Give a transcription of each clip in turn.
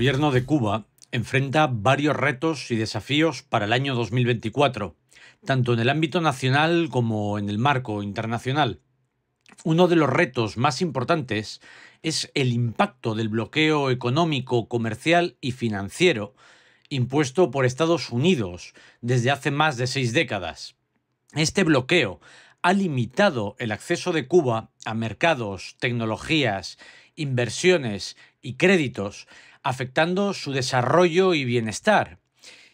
El gobierno de Cuba enfrenta varios retos y desafíos para el año 2024, tanto en el ámbito nacional como en el marco internacional. Uno de los retos más importantes es el impacto del bloqueo económico, comercial y financiero impuesto por Estados Unidos desde hace más de seis décadas. Este bloqueo ha limitado el acceso de Cuba a mercados, tecnologías, inversiones y créditos afectando su desarrollo y bienestar.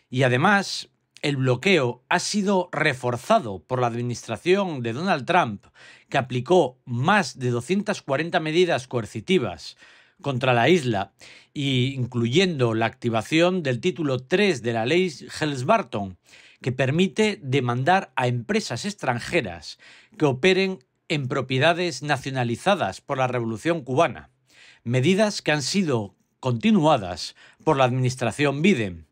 Y además, el bloqueo ha sido reforzado por la administración de Donald Trump, que aplicó más de 240 medidas coercitivas contra la isla, incluyendo la activación del título 3 de la ley helms barton que permite demandar a empresas extranjeras que operen en propiedades nacionalizadas por la Revolución cubana, medidas que han sido continuadas por la administración Biden.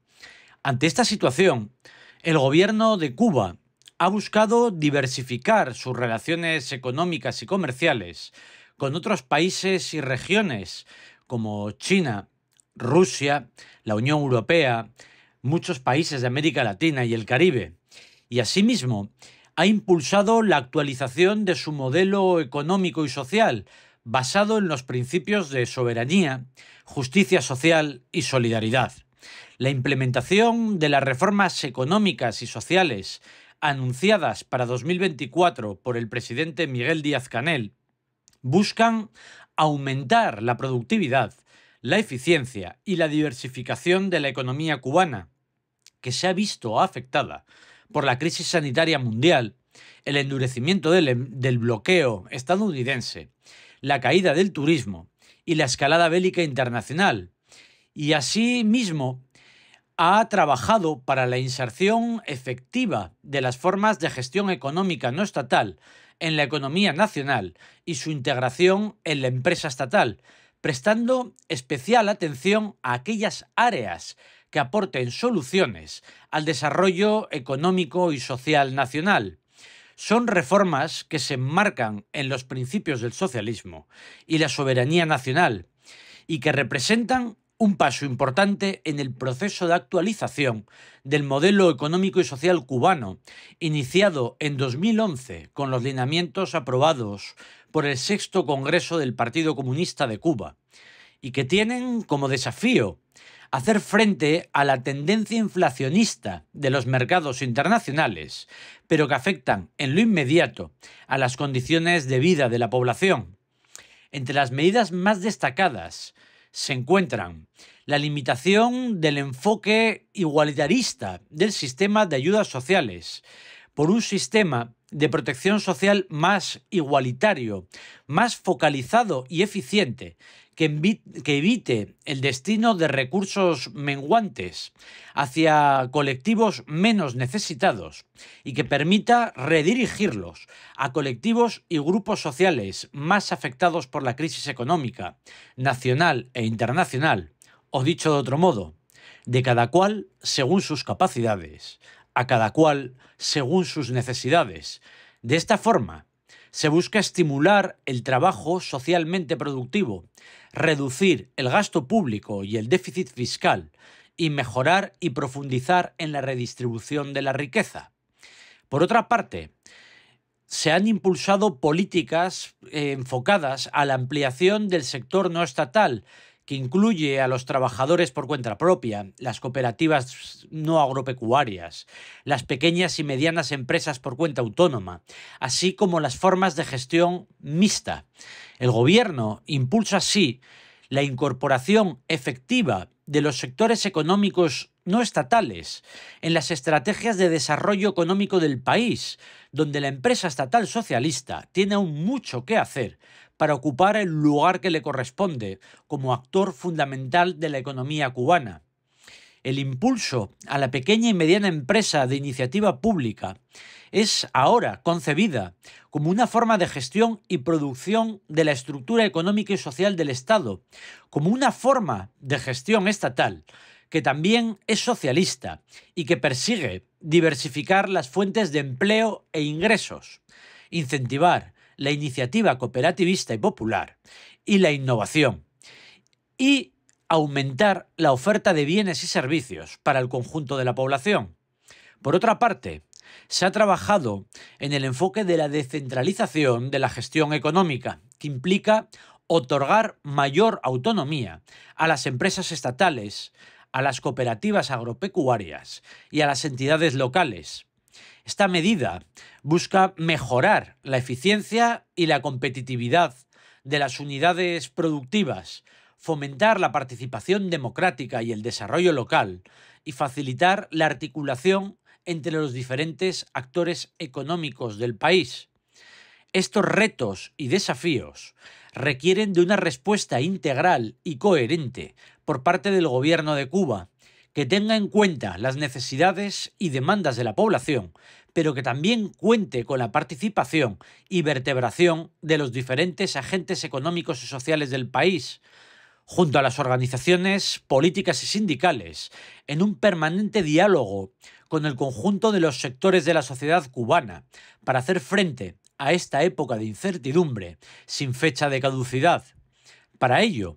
Ante esta situación, el gobierno de Cuba ha buscado diversificar sus relaciones económicas y comerciales con otros países y regiones como China, Rusia, la Unión Europea, muchos países de América Latina y el Caribe. Y asimismo, ha impulsado la actualización de su modelo económico y social basado en los principios de soberanía, justicia social y solidaridad. La implementación de las reformas económicas y sociales anunciadas para 2024 por el presidente Miguel Díaz Canel buscan aumentar la productividad, la eficiencia y la diversificación de la economía cubana, que se ha visto afectada por la crisis sanitaria mundial, el endurecimiento del, del bloqueo estadounidense la caída del turismo y la escalada bélica internacional, y asimismo ha trabajado para la inserción efectiva de las formas de gestión económica no estatal en la economía nacional y su integración en la empresa estatal, prestando especial atención a aquellas áreas que aporten soluciones al desarrollo económico y social nacional son reformas que se enmarcan en los principios del socialismo y la soberanía nacional y que representan un paso importante en el proceso de actualización del modelo económico y social cubano, iniciado en 2011 con los lineamientos aprobados por el sexto Congreso del Partido Comunista de Cuba, y que tienen como desafío hacer frente a la tendencia inflacionista de los mercados internacionales, pero que afectan en lo inmediato a las condiciones de vida de la población. Entre las medidas más destacadas se encuentran la limitación del enfoque igualitarista del sistema de ayudas sociales, por un sistema de protección social más igualitario, más focalizado y eficiente, que, evite el destino de recursos menguantes hacia colectivos menos necesitados y que permita redirigirlos a colectivos y grupos sociales más afectados por la crisis económica, nacional e internacional, o dicho de otro modo, de cada cual según sus capacidades, a cada cual según sus necesidades. De esta forma, se busca estimular el trabajo socialmente productivo, reducir el gasto público y el déficit fiscal, y mejorar y profundizar en la redistribución de la riqueza. Por otra parte, se han impulsado políticas eh, enfocadas a la ampliación del sector no estatal que incluye a los trabajadores por cuenta propia, las cooperativas no agropecuarias, las pequeñas y medianas empresas por cuenta autónoma, así como las formas de gestión mixta. El Gobierno impulsa así la incorporación efectiva de los sectores económicos no estatales en las estrategias de desarrollo económico del país, donde la empresa estatal socialista tiene aún mucho que hacer para ocupar el lugar que le corresponde como actor fundamental de la economía cubana. El impulso a la pequeña y mediana empresa de iniciativa pública es ahora concebida como una forma de gestión y producción de la estructura económica y social del Estado, como una forma de gestión estatal que también es socialista y que persigue diversificar las fuentes de empleo e ingresos, incentivar la iniciativa cooperativista y popular y la innovación, y aumentar la oferta de bienes y servicios para el conjunto de la población. Por otra parte, se ha trabajado en el enfoque de la descentralización de la gestión económica, que implica otorgar mayor autonomía a las empresas estatales, a las cooperativas agropecuarias y a las entidades locales, esta medida busca mejorar la eficiencia y la competitividad de las unidades productivas, fomentar la participación democrática y el desarrollo local y facilitar la articulación entre los diferentes actores económicos del país. Estos retos y desafíos requieren de una respuesta integral y coherente por parte del gobierno de Cuba, que tenga en cuenta las necesidades y demandas de la población, pero que también cuente con la participación y vertebración de los diferentes agentes económicos y sociales del país, junto a las organizaciones políticas y sindicales, en un permanente diálogo con el conjunto de los sectores de la sociedad cubana, para hacer frente a esta época de incertidumbre, sin fecha de caducidad. Para ello,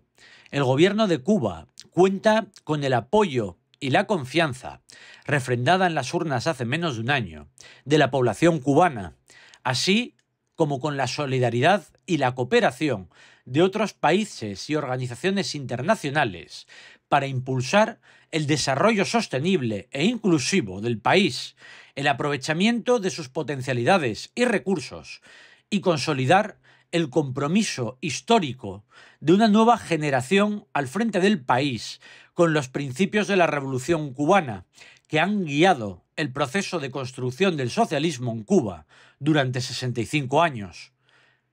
el gobierno de Cuba cuenta con el apoyo y la confianza, refrendada en las urnas hace menos de un año, de la población cubana, así como con la solidaridad y la cooperación de otros países y organizaciones internacionales para impulsar el desarrollo sostenible e inclusivo del país, el aprovechamiento de sus potencialidades y recursos y consolidar el compromiso histórico de una nueva generación al frente del país con los principios de la Revolución cubana, que han guiado el proceso de construcción del socialismo en Cuba durante 65 años.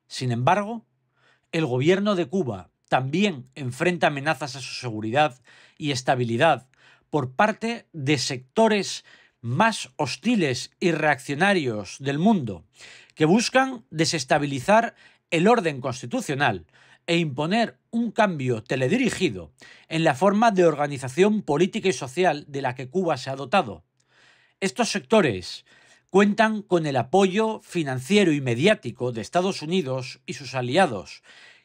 Sin embargo, el gobierno de Cuba también enfrenta amenazas a su seguridad y estabilidad por parte de sectores más hostiles y reaccionarios del mundo, que buscan desestabilizar el orden constitucional e imponer un cambio teledirigido en la forma de organización política y social de la que Cuba se ha dotado. Estos sectores cuentan con el apoyo financiero y mediático de Estados Unidos y sus aliados,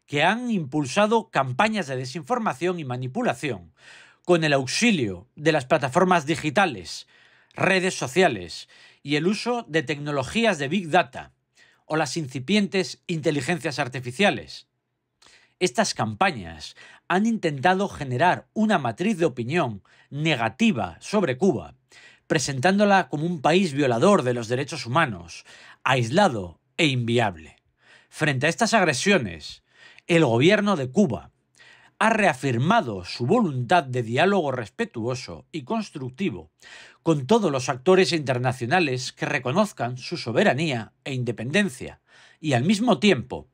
que han impulsado campañas de desinformación y manipulación, con el auxilio de las plataformas digitales, redes sociales y el uso de tecnologías de Big Data o las incipientes inteligencias artificiales. Estas campañas han intentado generar una matriz de opinión negativa sobre Cuba, presentándola como un país violador de los derechos humanos, aislado e inviable. Frente a estas agresiones, el gobierno de Cuba ha reafirmado su voluntad de diálogo respetuoso y constructivo con todos los actores internacionales que reconozcan su soberanía e independencia y al mismo tiempo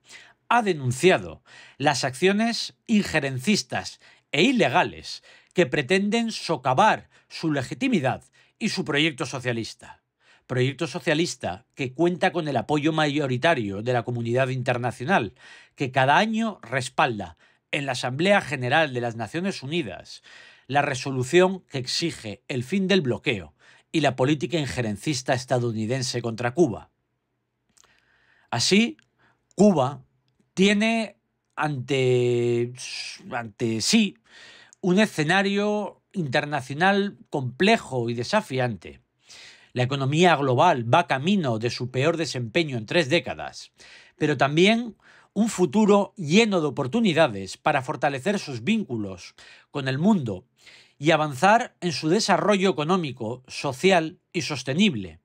ha denunciado las acciones injerencistas e ilegales que pretenden socavar su legitimidad y su proyecto socialista. Proyecto socialista que cuenta con el apoyo mayoritario de la comunidad internacional, que cada año respalda en la Asamblea General de las Naciones Unidas la resolución que exige el fin del bloqueo y la política injerencista estadounidense contra Cuba. Así, Cuba tiene ante, ante sí un escenario internacional complejo y desafiante. La economía global va camino de su peor desempeño en tres décadas, pero también un futuro lleno de oportunidades para fortalecer sus vínculos con el mundo y avanzar en su desarrollo económico, social y sostenible.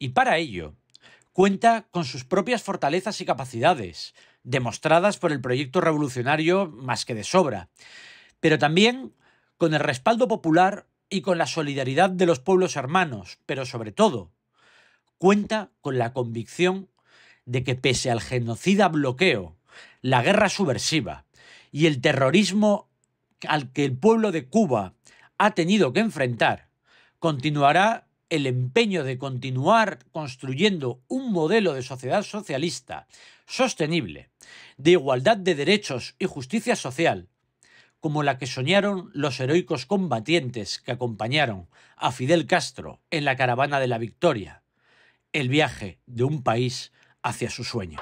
Y para ello, cuenta con sus propias fortalezas y capacidades, demostradas por el proyecto revolucionario más que de sobra, pero también con el respaldo popular y con la solidaridad de los pueblos hermanos, pero sobre todo, cuenta con la convicción de que pese al genocida bloqueo, la guerra subversiva y el terrorismo al que el pueblo de Cuba ha tenido que enfrentar, continuará el empeño de continuar construyendo un modelo de sociedad socialista sostenible, de igualdad de derechos y justicia social, como la que soñaron los heroicos combatientes que acompañaron a Fidel Castro en la caravana de la victoria, el viaje de un país hacia su sueño.